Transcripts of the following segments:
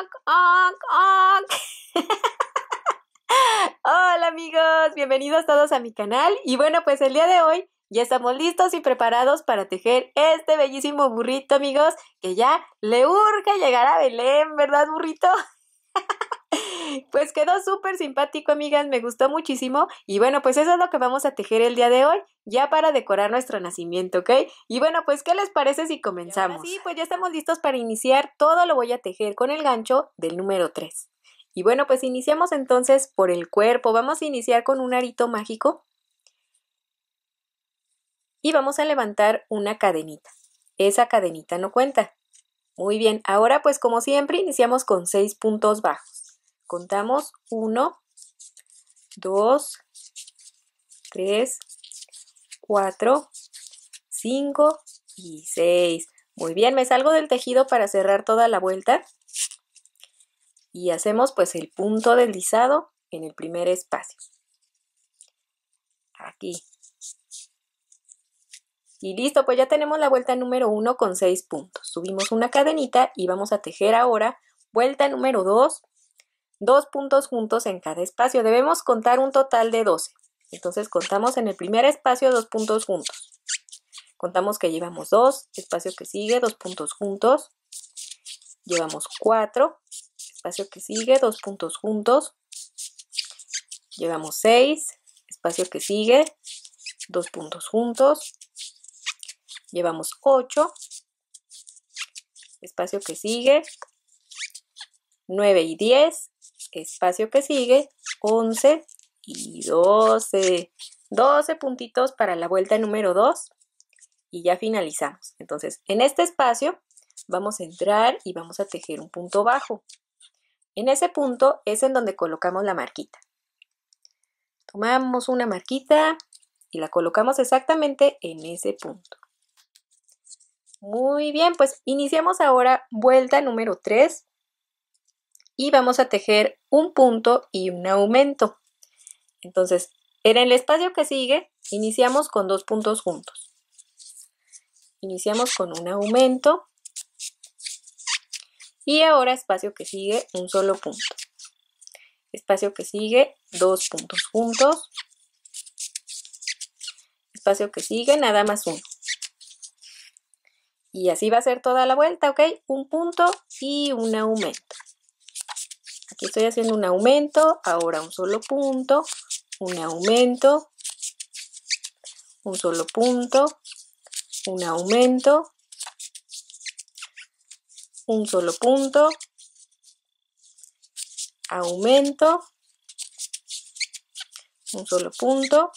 Hola amigos, bienvenidos todos a mi canal y bueno pues el día de hoy ya estamos listos y preparados para tejer este bellísimo burrito amigos que ya le urge llegar a Belén, ¿verdad burrito? Pues quedó súper simpático, amigas, me gustó muchísimo. Y bueno, pues eso es lo que vamos a tejer el día de hoy, ya para decorar nuestro nacimiento, ¿ok? Y bueno, pues, ¿qué les parece si comenzamos? Sí, pues ya estamos listos para iniciar. Todo lo voy a tejer con el gancho del número 3. Y bueno, pues iniciamos entonces por el cuerpo. Vamos a iniciar con un arito mágico. Y vamos a levantar una cadenita. Esa cadenita no cuenta. Muy bien, ahora pues como siempre iniciamos con seis puntos bajos. Contamos 1, 2, 3, 4, 5 y 6. Muy bien, me salgo del tejido para cerrar toda la vuelta y hacemos pues el punto deslizado en el primer espacio. Aquí. Y listo, pues ya tenemos la vuelta número 1 con 6 puntos. Subimos una cadenita y vamos a tejer ahora vuelta número 2 dos puntos juntos en cada espacio. Debemos contar un total de 12. Entonces contamos en el primer espacio dos puntos juntos. Contamos que llevamos dos, espacio que sigue, dos puntos juntos. Llevamos cuatro, espacio que sigue, dos puntos juntos. Llevamos seis, espacio que sigue, dos puntos juntos. Llevamos ocho, espacio que sigue, 9 y 10, espacio que sigue, 11 y 12. 12 puntitos para la vuelta número 2 y ya finalizamos. Entonces, en este espacio vamos a entrar y vamos a tejer un punto bajo. En ese punto es en donde colocamos la marquita. Tomamos una marquita y la colocamos exactamente en ese punto. Muy bien, pues iniciamos ahora vuelta número 3 y vamos a tejer un punto y un aumento. Entonces, en el espacio que sigue, iniciamos con dos puntos juntos. Iniciamos con un aumento. Y ahora espacio que sigue, un solo punto. Espacio que sigue, dos puntos juntos. Espacio que sigue, nada más uno. Y así va a ser toda la vuelta, ¿ok? Un punto y un aumento estoy haciendo un aumento, ahora un solo punto, un aumento, un solo punto, un aumento, un solo punto, aumento, un solo punto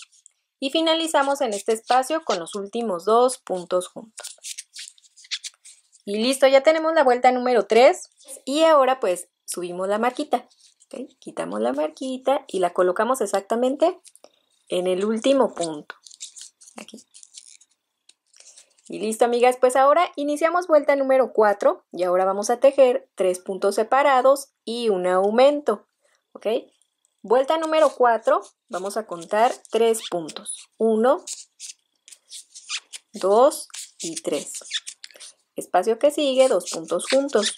y finalizamos en este espacio con los últimos dos puntos juntos. Y listo, ya tenemos la vuelta número 3 y ahora pues subimos la marquita. Quitamos la marquita y la colocamos exactamente en el último punto. Aquí. Y listo, amigas, pues ahora iniciamos vuelta número 4 y ahora vamos a tejer tres puntos separados y un aumento, ¿ok? Vuelta número 4, vamos a contar tres puntos, 1, 2 y 3. Espacio que sigue, dos puntos juntos,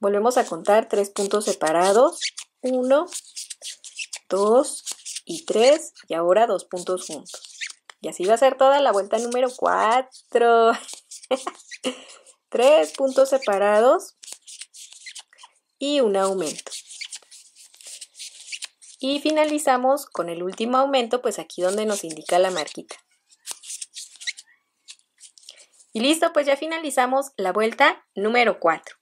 Volvemos a contar tres puntos separados. uno, dos y tres, y ahora dos puntos juntos. Y así va a ser toda la vuelta número 4. tres puntos separados y un aumento. Y finalizamos con el último aumento, pues aquí donde nos indica la marquita. Y listo, pues ya finalizamos la vuelta número 4.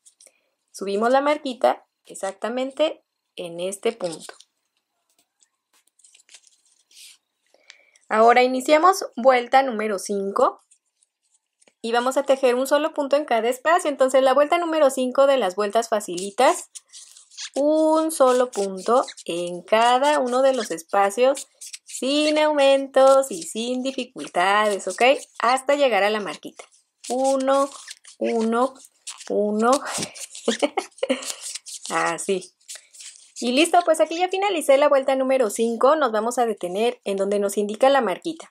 Subimos la marquita exactamente en este punto. Ahora iniciamos vuelta número 5 y vamos a tejer un solo punto en cada espacio. Entonces la vuelta número 5 de las vueltas facilitas, un solo punto en cada uno de los espacios sin aumentos y sin dificultades, ¿ok? Hasta llegar a la marquita. Uno, uno, uno... Así. Ah, y listo, pues aquí ya finalicé la vuelta número 5, nos vamos a detener en donde nos indica la marquita.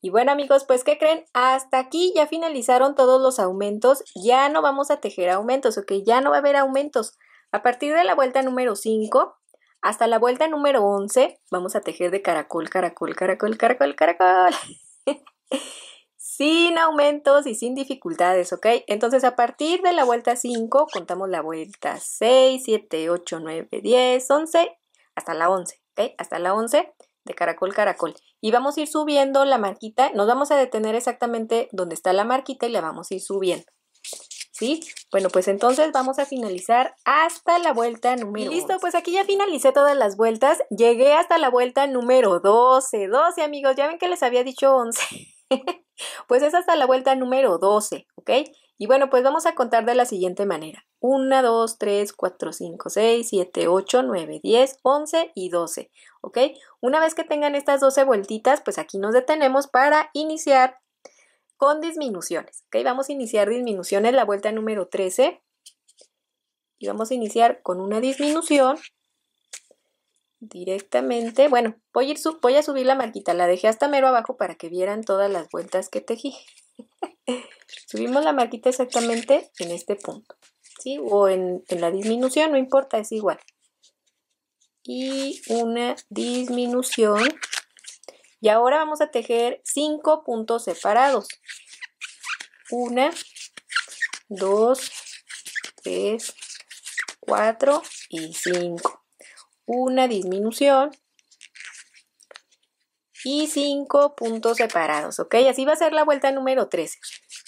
Y bueno amigos, pues ¿qué creen? Hasta aquí ya finalizaron todos los aumentos, ya no vamos a tejer aumentos, ok, ya no va a haber aumentos. A partir de la vuelta número 5 hasta la vuelta número 11 vamos a tejer de caracol, caracol, caracol, caracol, caracol. sin aumentos y sin dificultades, ¿ok? Entonces a partir de la vuelta 5 contamos la vuelta 6, 7, 8, 9, 10, 11, hasta la 11, ¿ok? Hasta la 11 de caracol, caracol. Y vamos a ir subiendo la marquita, nos vamos a detener exactamente donde está la marquita y la vamos a ir subiendo. ¿Sí? Bueno, pues entonces vamos a finalizar hasta la vuelta número Y listo, pues aquí ya finalicé todas las vueltas. Llegué hasta la vuelta número 12. 12, amigos. Ya ven que les había dicho 11. Pues es hasta la vuelta número 12, ¿ok? Y bueno, pues vamos a contar de la siguiente manera. 1, 2, 3, 4, 5, 6, 7, 8, 9, 10, 11 y 12, ¿ok? Una vez que tengan estas 12 vueltitas, pues aquí nos detenemos para iniciar con disminuciones, ¿ok? Vamos a iniciar disminuciones la vuelta número 13 y vamos a iniciar con una disminución directamente, bueno, voy a, subir la marquita, la dejé hasta mero abajo para que vieran todas las vueltas que tejí. Subimos la marquita exactamente en este punto, ¿sí? O en, en la disminución, no importa, es igual. Y una disminución. Y ahora vamos a tejer 5 puntos separados. una 2, tres 4 y 5 una disminución y 5 puntos separados, ¿ok? Así va a ser la vuelta número 13.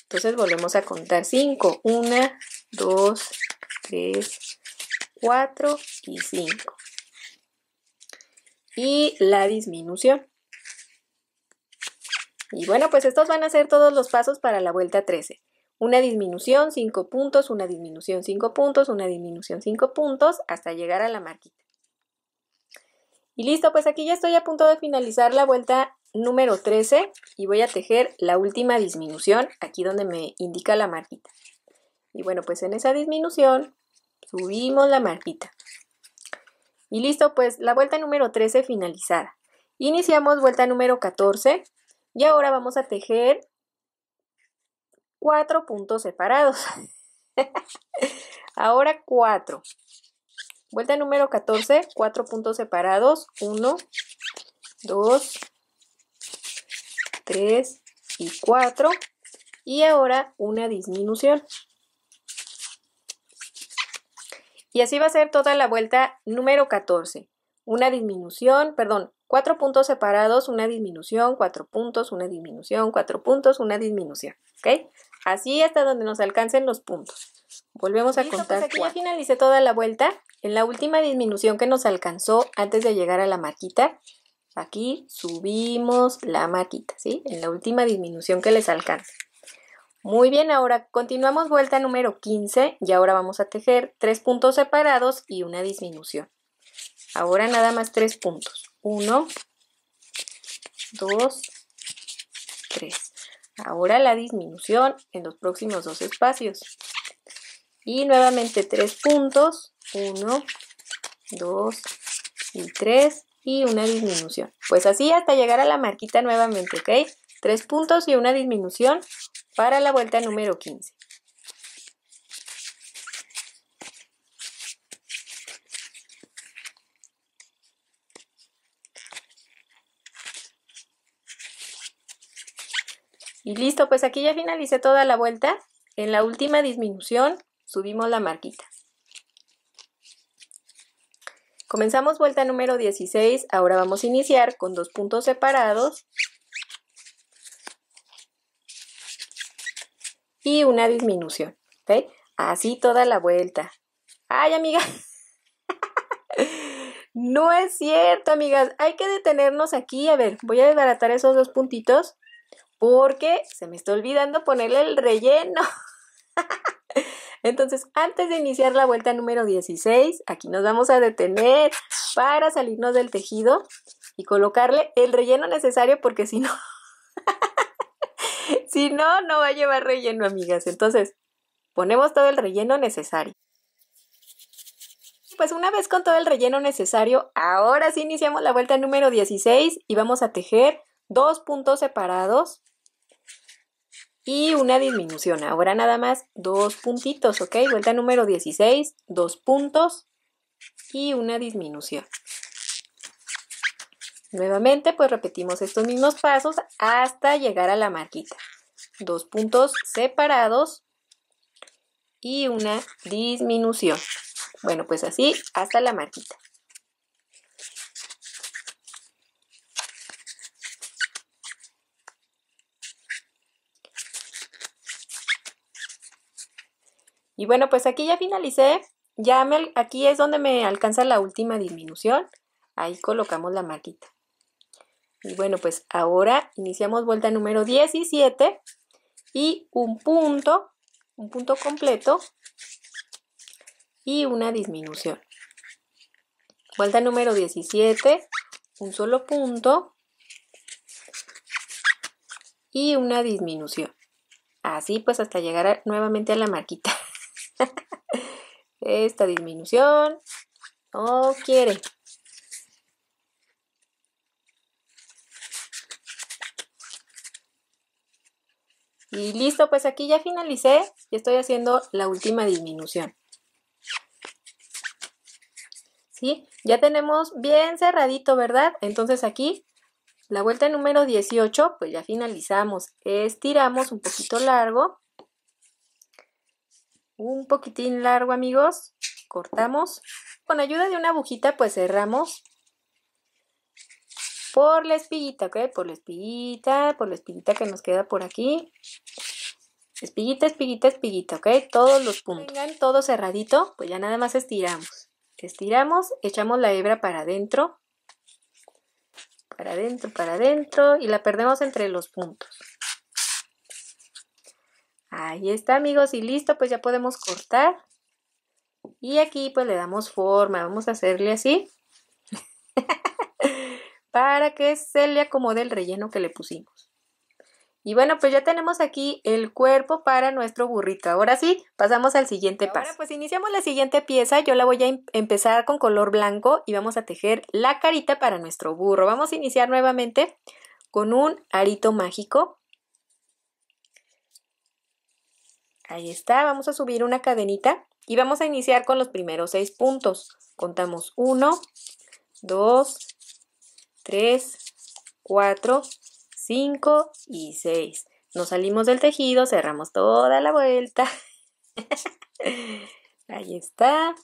Entonces volvemos a contar 5, 1, 2, 3, 4 y 5. Y la disminución. Y bueno, pues estos van a ser todos los pasos para la vuelta 13. Una disminución, 5 puntos, una disminución, 5 puntos, una disminución, 5 puntos, hasta llegar a la marquita. Y listo, pues aquí ya estoy a punto de finalizar la vuelta número 13 y voy a tejer la última disminución aquí donde me indica la marquita. Y bueno, pues en esa disminución subimos la marquita. Y listo, pues la vuelta número 13 finalizada. Iniciamos vuelta número 14 y ahora vamos a tejer cuatro puntos separados. ahora cuatro. Vuelta número 14, cuatro puntos separados, 1, 2, 3 y 4. Y ahora una disminución. Y así va a ser toda la vuelta número 14. Una disminución, perdón, cuatro puntos separados, una disminución, cuatro puntos, una disminución, cuatro puntos, una disminución. ¿Ok? Así hasta donde nos alcancen los puntos. Volvemos a contar. Pues, aquí ya finalicé toda la vuelta. En la última disminución que nos alcanzó antes de llegar a la marquita, aquí subimos la marquita, ¿sí? En la última disminución que les alcanza. Muy bien, ahora continuamos vuelta número 15 y ahora vamos a tejer tres puntos separados y una disminución. Ahora nada más tres puntos. Uno, dos, tres. Ahora la disminución en los próximos dos espacios. Y nuevamente tres puntos, uno, dos y tres y una disminución. Pues así hasta llegar a la marquita nuevamente, ¿ok? Tres puntos y una disminución para la vuelta número 15. Y listo, pues aquí ya finalicé toda la vuelta. En la última disminución Subimos la marquita. Comenzamos vuelta número 16, ahora vamos a iniciar con dos puntos separados y una disminución, Así toda la vuelta. ¡Ay, amiga! no es cierto, amigas. Hay que detenernos aquí. A ver, voy a desbaratar esos dos puntitos porque se me está olvidando ponerle el relleno. Entonces, antes de iniciar la vuelta número 16, aquí nos vamos a detener para salirnos del tejido y colocarle el relleno necesario porque si no, si no, no va a llevar relleno, amigas. Entonces, ponemos todo el relleno necesario. Pues una vez con todo el relleno necesario, ahora sí iniciamos la vuelta número 16 y vamos a tejer dos puntos separados y una disminución. Ahora nada más dos puntitos, ¿ok? Vuelta número 16, dos puntos y una disminución. Nuevamente, pues repetimos estos mismos pasos hasta llegar a la marquita. Dos puntos separados y una disminución. Bueno, pues así hasta la marquita. bueno, pues aquí ya finalicé. Ya aquí es donde me alcanza la última disminución. Ahí colocamos la marquita. Y bueno, pues ahora iniciamos vuelta número 17 y un punto, un punto completo y una disminución. Vuelta número 17, un solo punto y una disminución. Así pues hasta llegar nuevamente a la marquita. Esta disminución no quiere. Y listo, pues aquí ya finalicé y estoy haciendo la última disminución. ¿Sí? Ya tenemos bien cerradito, ¿verdad? Entonces aquí la vuelta número 18, pues ya finalizamos. Estiramos un poquito largo un poquitín largo, amigos. Cortamos. Con ayuda de una agujita, pues cerramos por la espiguita, ¿ok? Por la espiguita, por la espiguita que nos queda por aquí. Espiguita, espiguita, espiguita, ¿ok? Todos los puntos. Tengan todo cerradito, pues ya nada más estiramos. Estiramos, echamos la hebra para adentro. Para adentro, para adentro y la perdemos entre los puntos. Ahí está amigos y listo, pues ya podemos cortar. Y aquí pues le damos forma, vamos a hacerle así. para que se le acomode el relleno que le pusimos. Y bueno, pues ya tenemos aquí el cuerpo para nuestro burrito. Ahora sí, pasamos al siguiente paso. Ahora pues iniciamos la siguiente pieza. Yo la voy a em-, empezar con color blanco y vamos a tejer la carita para nuestro burro. Vamos a iniciar nuevamente con un arito mágico Ahí está, vamos a subir una cadenita y vamos a iniciar con los primeros seis puntos. Contamos 1, 2, 3, 4, 5 y 6. Nos salimos del tejido, cerramos toda la vuelta. Ahí está.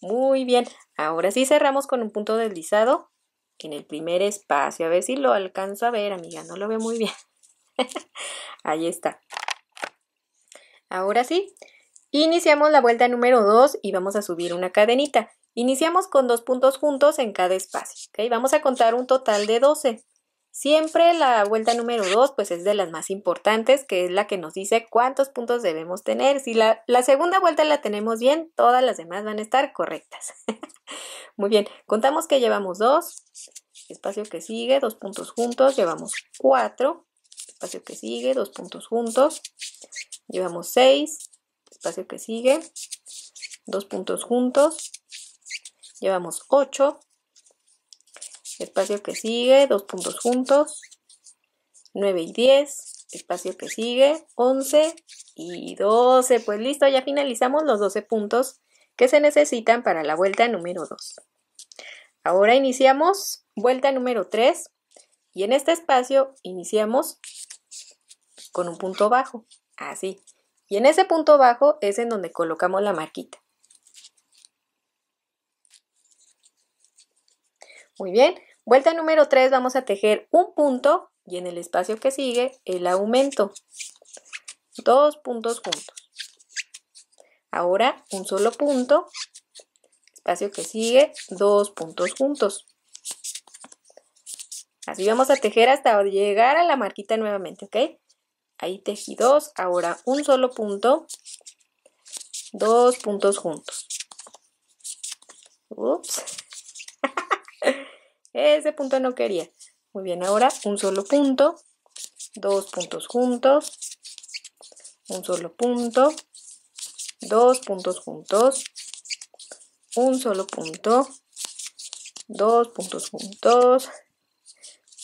Muy bien. Ahora sí cerramos con un punto deslizado en el primer espacio. A ver si lo alcanzo a ver, amiga. No lo veo muy bien. Ahí está. Ahora sí, iniciamos la vuelta número 2 y vamos a subir una cadenita. Iniciamos con dos puntos juntos en cada espacio. Vamos a contar un total de 12. Siempre la vuelta número 2 pues es de las más importantes, que es la que nos dice cuántos puntos debemos tener. Si la, segunda vuelta la tenemos bien, todas las demás van a estar correctas. Muy bien, contamos que llevamos dos, espacio que sigue, dos puntos juntos, llevamos cuatro, espacio que sigue, dos puntos juntos, Llevamos 6, espacio que sigue, dos puntos juntos, llevamos 8, espacio que sigue, dos puntos juntos, 9 y 10, espacio que sigue, 11 y 12. Pues listo, ya finalizamos los 12 puntos que se necesitan para la vuelta número 2. Ahora iniciamos vuelta número 3 y en este espacio iniciamos con un punto bajo. Así. Y en ese punto bajo es en donde colocamos la marquita. Muy bien. Vuelta número 3 vamos a tejer un punto y en el espacio que sigue el aumento. Dos puntos juntos. Ahora un solo punto, espacio que sigue, dos puntos juntos. Así vamos a tejer hasta llegar a la marquita nuevamente, ¿ok? Ahí tejidos. ahora un solo punto, dos puntos juntos. Ups. Ese punto no quería. Muy bien, ahora un solo punto, dos puntos juntos, un solo punto, dos puntos juntos, un solo punto, dos puntos juntos,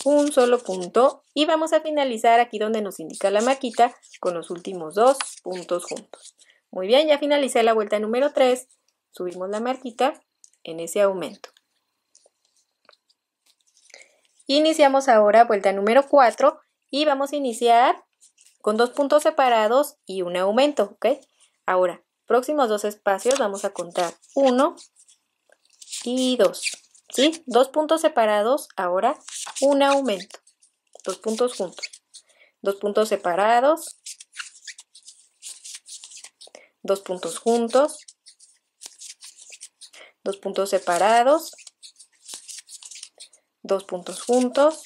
un solo punto y vamos a finalizar aquí donde nos indica la marquita con los últimos dos puntos juntos. Muy bien, ya finalicé la vuelta número 3, subimos la marquita en ese aumento. Iniciamos ahora vuelta número 4 y vamos a iniciar con dos puntos separados y un aumento, ¿ok? Ahora, próximos dos espacios vamos a contar 1 y 2. Dos puntos separados, ahora un aumento. Dos puntos juntos. Dos puntos separados. Dos puntos juntos. Dos puntos separados. Dos puntos juntos.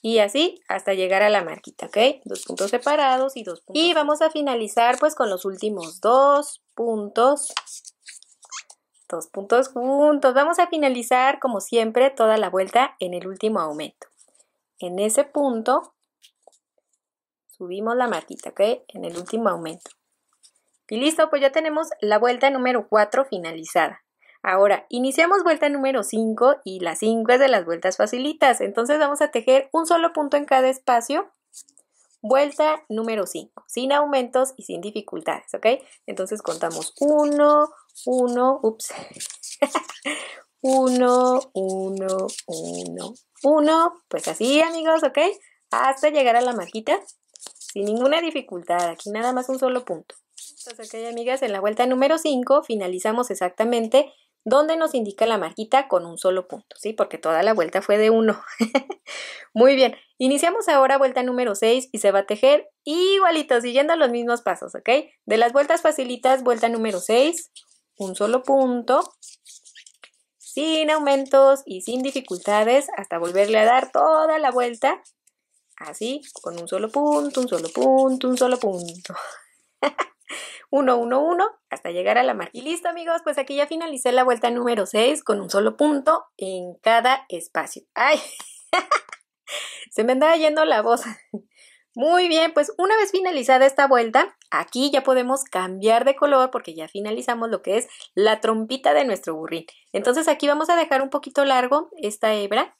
Y así hasta llegar a la marquita, ¿ok? Dos puntos separados y dos puntos. Y vamos a finalizar pues con los últimos dos puntos puntos juntos. Vamos a finalizar, como siempre, toda la vuelta en el último aumento. En ese punto, subimos la marquita, que En el último aumento. Y listo, pues ya tenemos la vuelta número 4 finalizada. Ahora, iniciamos vuelta número 5 y la 5 es de las vueltas facilitas. Entonces vamos a tejer un solo punto en cada espacio Vuelta número 5, sin aumentos y sin dificultades, ¿ok? Entonces contamos 1, 1, ups, 1, 1, 1, 1, pues así amigos, ¿ok? Hasta llegar a la marquita, sin ninguna dificultad, aquí nada más un solo punto. Entonces, ok amigas, en la vuelta número 5 finalizamos exactamente donde nos indica la marquita con un solo punto, ¿sí? Porque toda la vuelta fue de uno. Muy bien, iniciamos ahora vuelta número 6 y se va a tejer igualito, siguiendo los mismos pasos, ¿ok? De las vueltas facilitas, vuelta número 6, un solo punto, sin aumentos y sin dificultades, hasta volverle a dar toda la vuelta, así, con un solo punto, un solo punto, un solo punto. 111 hasta llegar a la marca. Y listo amigos, pues aquí ya finalicé la vuelta número 6 con un solo punto en cada espacio. ¡Ay! Se me andaba yendo la voz. Muy bien, pues una vez finalizada esta vuelta, aquí ya podemos cambiar de color porque ya finalizamos lo que es la trompita de nuestro burrín. Entonces aquí vamos a dejar un poquito largo esta hebra.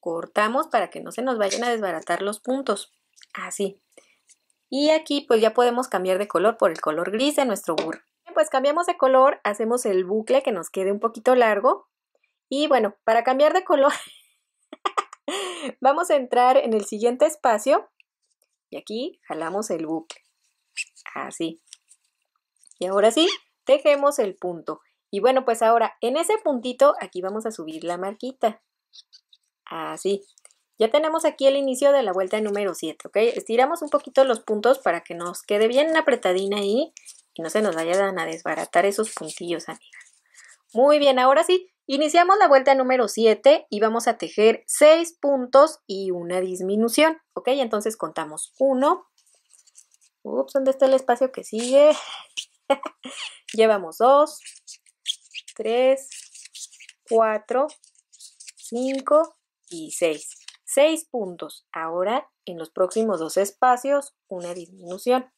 Cortamos para que no se nos vayan a desbaratar los puntos. Así. Y aquí pues ya podemos cambiar de color por el color gris de nuestro burro. Pues cambiamos de color, hacemos el bucle que nos quede un poquito largo. Y bueno, para cambiar de color vamos a entrar en el siguiente espacio y aquí jalamos el bucle. Así. Y ahora sí, tejemos el punto. Y bueno, pues ahora en ese puntito aquí vamos a subir la marquita. Así. Ya tenemos aquí el inicio de la vuelta número 7, ¿ok? Estiramos un poquito los puntos para que nos quede bien apretadina ahí y no se nos vayan a desbaratar esos puntillos, amigas. Muy bien, ahora sí, iniciamos la vuelta número 7 y vamos a tejer 6 puntos y una disminución, ¿ok? Entonces contamos 1. Ups, ¿dónde está el espacio que sigue? Llevamos 2, 3, 4, 5 y 6. 6 puntos. Ahora, en los próximos dos espacios, una disminución.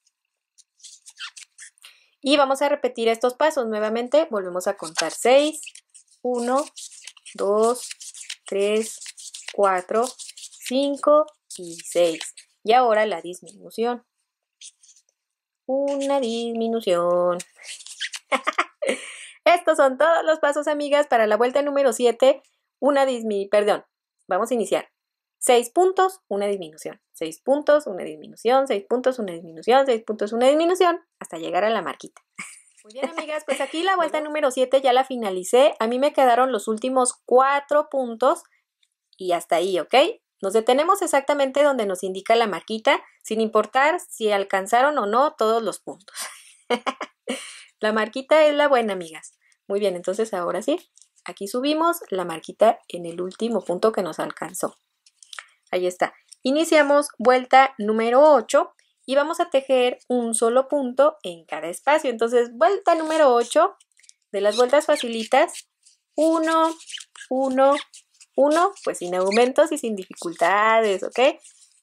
Y vamos a repetir estos pasos nuevamente. Volvemos a contar 6, 1, 2, 3, 4, 5 y 6. Y ahora la disminución. Una disminución. Estos son todos los pasos, amigas, para la vuelta número 7. Una disminución. Perdón, vamos a iniciar. Seis puntos, una disminución, seis puntos, una disminución, seis puntos, una disminución, 6 puntos, una disminución, hasta llegar a la marquita. Muy bien, amigas, pues aquí la vuelta número 7 ya la finalicé. A mí me quedaron los últimos cuatro puntos y hasta ahí, ¿ok? Nos detenemos exactamente donde nos indica la marquita, sin importar si alcanzaron o no todos los puntos. la marquita es la buena, amigas. Muy bien, entonces ahora sí, aquí subimos la marquita en el último punto que nos alcanzó. Ahí está. Iniciamos vuelta número 8 y vamos a tejer un solo punto en cada espacio. Entonces, vuelta número 8 de las vueltas facilitas. 1, 1, 1, pues sin aumentos y sin dificultades, ¿ok?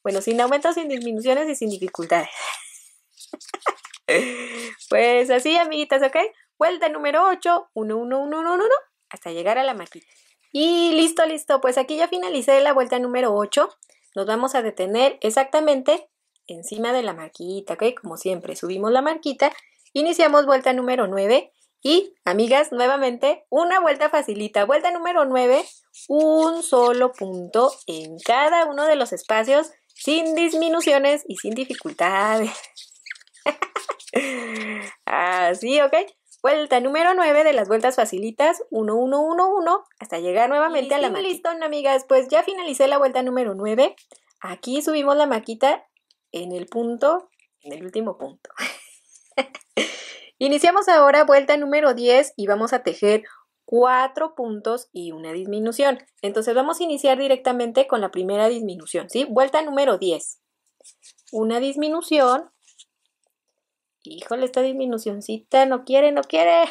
Bueno, sin aumentos, sin disminuciones y sin dificultades. pues así, amiguitas, ¿ok? Vuelta número 8, 1, 1, 1, 1, 1, hasta llegar a la maquita. Y listo, listo, pues aquí ya finalicé la vuelta número 8. Nos vamos a detener exactamente encima de la marquita, ¿ok? Como siempre, subimos la marquita, iniciamos vuelta número 9 y, amigas, nuevamente una vuelta facilita. Vuelta número 9, un solo punto en cada uno de los espacios sin disminuciones y sin dificultades. Así, ¿ok? Vuelta número 9 de las vueltas facilitas, 1, 1, 1, 1, hasta llegar nuevamente a la maquita. Listo, amigas, pues ya finalicé la vuelta número 9. Aquí subimos la maquita en el punto, en el último punto. Iniciamos ahora vuelta número 10 y vamos a tejer 4 puntos y una disminución. Entonces vamos a iniciar directamente con la primera disminución, ¿sí? Vuelta número 10. Una disminución Híjole, esta disminucióncita no quiere, no quiere.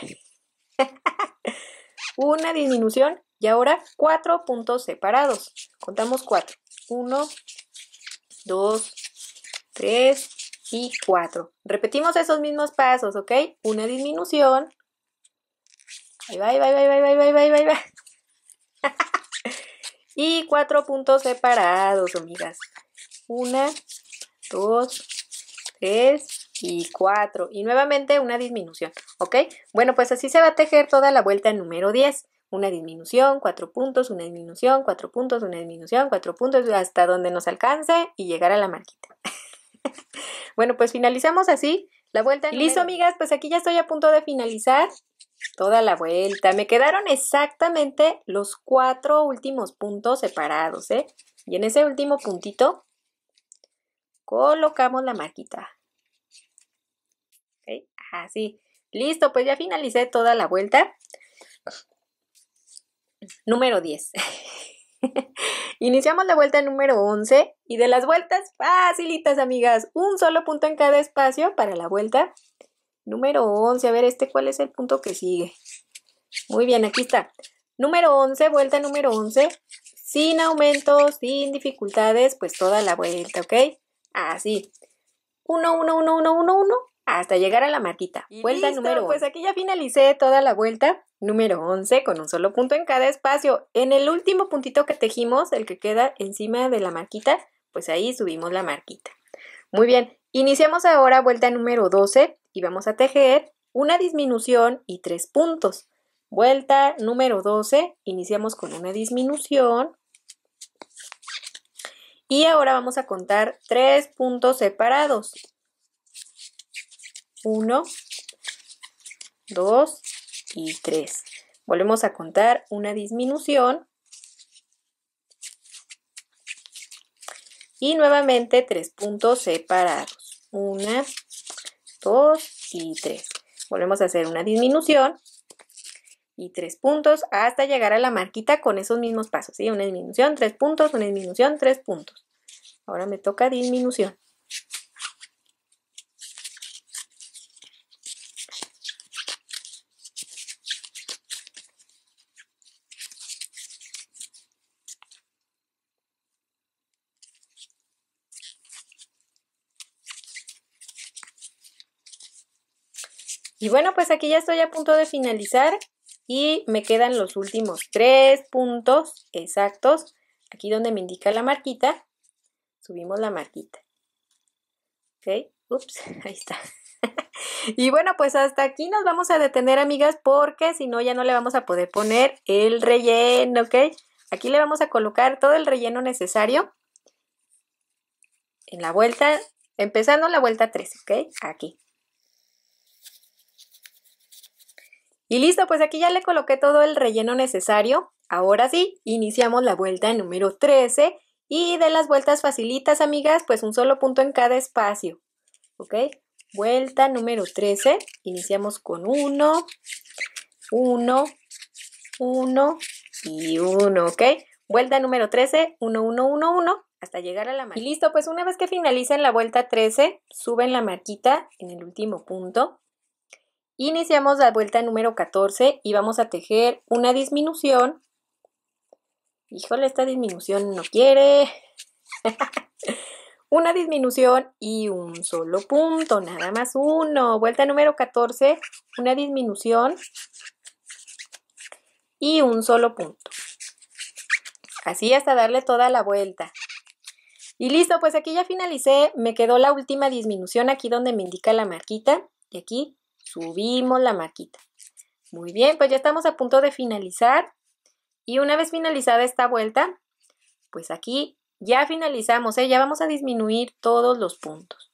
Una disminución y ahora cuatro puntos separados. Contamos cuatro. Uno, dos, tres y cuatro. Repetimos esos mismos pasos, ¿ok? Una disminución. ahí va, ahí va, ahí va, ahí va, y cuatro puntos separados, amigas. Una, dos, tres y 4 y nuevamente una disminución, ¿ok? Bueno, pues así se va a tejer toda la vuelta número 10. Una disminución, cuatro puntos, una disminución, cuatro puntos, una disminución, cuatro puntos, hasta donde nos alcance y llegar a la marquita. bueno, pues finalizamos así la vuelta. listo, amigas, pues aquí ya estoy a punto de finalizar toda la vuelta. Me quedaron exactamente los cuatro últimos puntos separados, ¿eh? Y en ese último puntito colocamos la marquita. Así. Listo, pues ya finalicé toda la vuelta. Número 10. Iniciamos la vuelta número 11 y de las vueltas facilitas, amigas. Un solo punto en cada espacio para la vuelta número 11. A ver, este cuál es el punto que sigue. Muy bien, aquí está. Número 11, vuelta número 11. Sin aumentos, sin dificultades, pues toda la vuelta, ¿ok? Así. 1, 1, 1, 1, 1, 1 hasta llegar a la marquita. vuelta número Pues aquí ya finalicé toda la vuelta número 11 con un solo punto en cada espacio. En el último puntito que tejimos, el que queda encima de la marquita, pues ahí subimos la marquita. Muy bien, iniciamos ahora vuelta número 12 y vamos a tejer una disminución y tres puntos. Vuelta número 12, iniciamos con una disminución. Y ahora vamos a contar tres puntos separados. 1, 2 y 3. Volvemos a contar una disminución. Y nuevamente tres puntos separados. 1, 2 y 3. Volvemos a hacer una disminución y tres puntos hasta llegar a la marquita con esos mismos pasos. ¿sí? Una disminución, tres puntos, una disminución, tres puntos. Ahora me toca disminución. Y bueno, pues aquí ya estoy a punto de finalizar y me quedan los últimos tres puntos exactos. Aquí donde me indica la marquita, subimos la marquita. Ok, ups, ahí está. y bueno, pues hasta aquí nos vamos a detener, amigas, porque si no, ya no le vamos a poder poner el relleno, ¿ok? Aquí le vamos a colocar todo el relleno necesario en la vuelta, empezando la vuelta 3, ¿ok? Aquí. Y listo, pues aquí ya le coloqué todo el relleno necesario. Ahora sí, iniciamos la vuelta número 13 y de las vueltas facilitas, amigas, pues un solo punto en cada espacio. ¿Ok? Vuelta número 13, iniciamos con 1, 1, 1 y 1, ¿ok? Vuelta número 13, 1, 1, 1, 1 hasta llegar a la marca. Y listo, pues una vez que finalicen la vuelta 13, suben la marquita en el último punto Iniciamos la vuelta número 14 y vamos a tejer una disminución. Híjole, esta disminución no quiere. una disminución y un solo punto, nada más uno. Vuelta número 14, una disminución y un solo punto. Así hasta darle toda la vuelta. Y listo, pues aquí ya finalicé, me quedó la última disminución aquí donde me indica la marquita, y aquí subimos la maquita. Muy bien, pues ya estamos a punto de finalizar. Y una vez finalizada esta vuelta, pues aquí ya finalizamos, ¿eh? ya vamos a disminuir todos los puntos.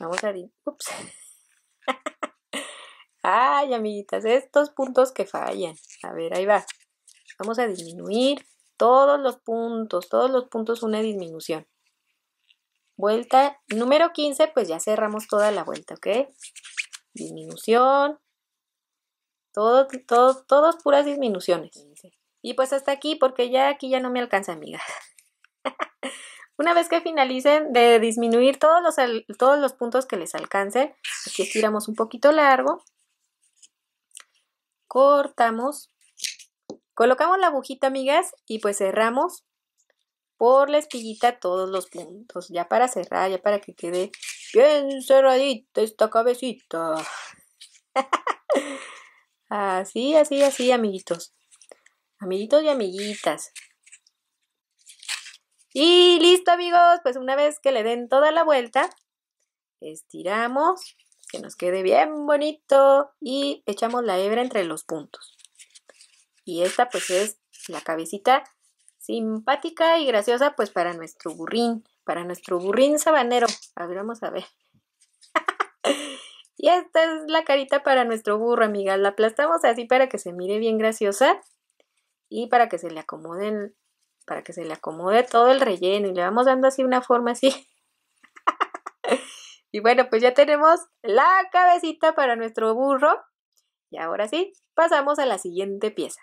Vamos a... Ups. Ay, amiguitas, estos puntos que fallan. A ver, ahí va. Vamos a disminuir todos los puntos, todos los puntos una disminución. Vuelta número 15, pues ya cerramos toda la vuelta, ¿ok? disminución, todos puras disminuciones. Y pues hasta aquí, porque ya aquí ya no me alcanza, amigas. Una vez que finalicen de disminuir todos los, todos los puntos que les alcance aquí estiramos un poquito largo, cortamos, colocamos la agujita, amigas, y pues cerramos por la espiguita todos los puntos, ya para cerrar, ya para que quede bien cerradita esta cabecita. así, así, así, amiguitos. Amiguitos y amiguitas. Y listo, amigos. Pues una vez que le den toda la vuelta, estiramos, que nos quede bien bonito y echamos la hebra entre los puntos. Y esta pues es la cabecita simpática y graciosa pues para nuestro burrín, para nuestro burrín sabanero. A ver, vamos a ver. y esta es la carita para nuestro burro, amiga La aplastamos así para que se mire bien graciosa y para que se le acomoden, para que se le acomode todo el relleno y le vamos dando así una forma así. y bueno, pues ya tenemos la cabecita para nuestro burro. Y ahora sí, pasamos a la siguiente pieza.